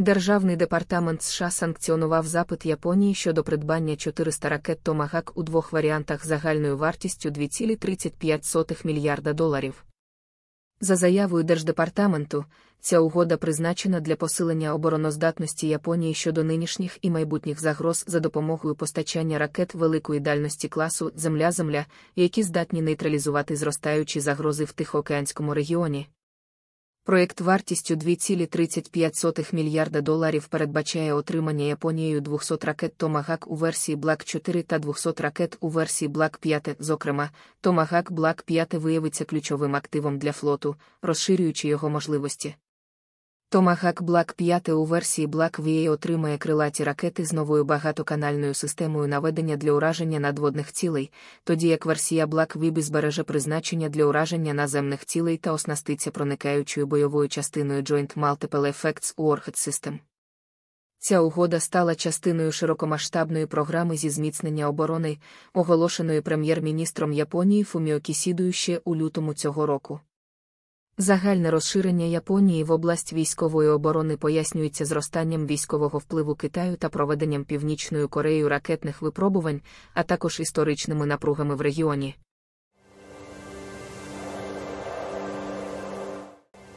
Державний департамент США санкціонував запит Японії щодо придбання 400 ракет Томагак у двох варіантах загальною вартістю 2,35 мільярда доларів. За заявою Держдепартаменту, ця угода призначена для посилення обороноздатності Японії щодо нинішніх і майбутніх загроз за допомогою постачання ракет великої дальності класу Земля-Земля, які здатні нейтралізувати зростаючі загрози в Тихоокеанському регіоні. Проект вартістю 2,35 мільярда доларів передбачає отримання Японією 200 ракет томагак у версії Black 4 та 200 ракет у версії Black 5. Зокрема, томагак Black 5 виявиться ключовим активом для флоту, розширюючи його можливості. Томагак Блак 5 у версії Блак VA отримає крилаті ракети з новою багатоканальною системою наведення для ураження надводних цілей, тоді як версія Блак Вібі збереже призначення для ураження наземних цілей та оснаститься проникаючою бойовою частиною Joint Multiple Effects Warhead System. Ця угода стала частиною широкомасштабної програми зі зміцнення оборони, оголошеної прем'єр-міністром Японії Фуміо Кісідою ще у лютому цього року. Загальне розширення Японії в область військової оборони пояснюється зростанням військового впливу Китаю та проведенням Північною Кореєю ракетних випробувань, а також історичними напругами в регіоні.